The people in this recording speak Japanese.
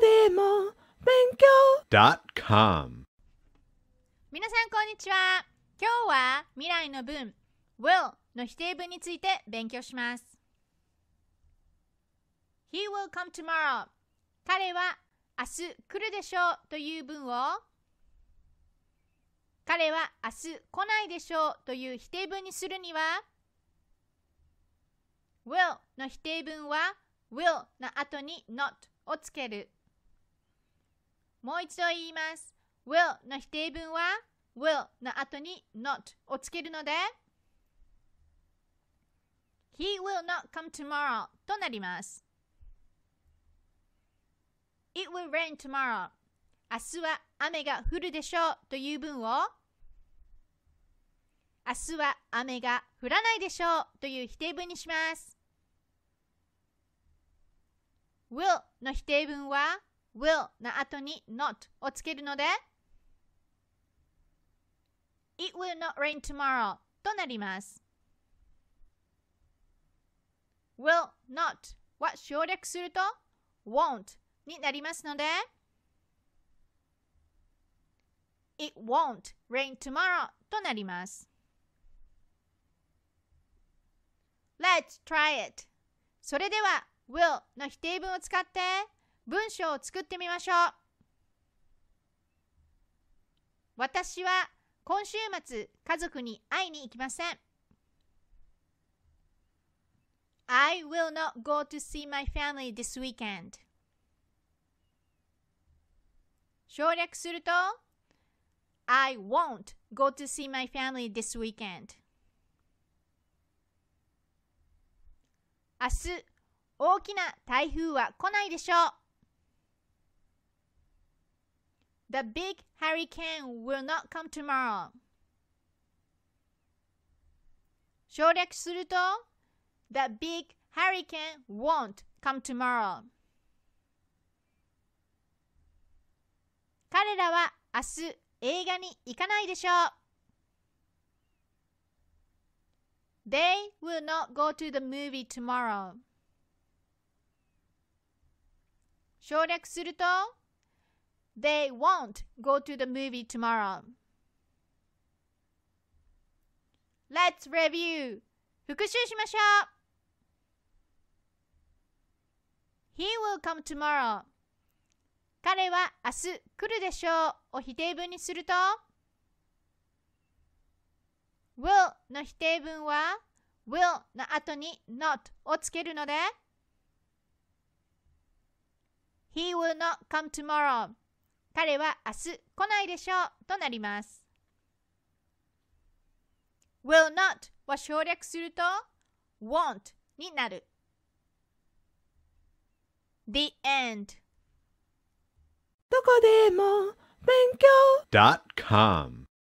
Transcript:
でも勉強 .com 皆さんこんにちは今日は未来の文 will の否定文について勉強します He will come tomorrow 彼は明日来るでしょうという文を彼は明日来ないでしょうという否定文にするには will の否定文は will の後に not をつけるもう一度言います。will の否定文は will の後に not をつけるので He will not come tomorrow となります。It will rain tomorrow 明日は雨が降るでしょうという文を明日は雨が降らないでしょうという否定文にします。will の否定文は will の後に not をつけるので It will not rain tomorrow となります will not は省略すると won't になりますので It won't rain tomorrow となります Let's try it それでは will の否定文を使って文章を作ってみましょう。私は今週末家族に会いに行きません。I will not go to see my family this weekend. 省略すると I won't go to see my family this weekend. 明日、大きな台風は来ないでしょう。The big hurricane will not come tomorrow. 省略すると The big hurricane won't come tomorrow. 彼らは明日映画に行かないでしょう。They will not go to the movie tomorrow. 省略すると They won't go to the movie tomorrow. Let's review. 復習しましょう。He will come tomorrow. 彼は明日来るでしょうを否定文にすると will の否定文は will の後に not をつけるので He will not come tomorrow 彼は明日来ないでしょうとなります。will not は省略すると won't になる。The end どこでも勉強 .com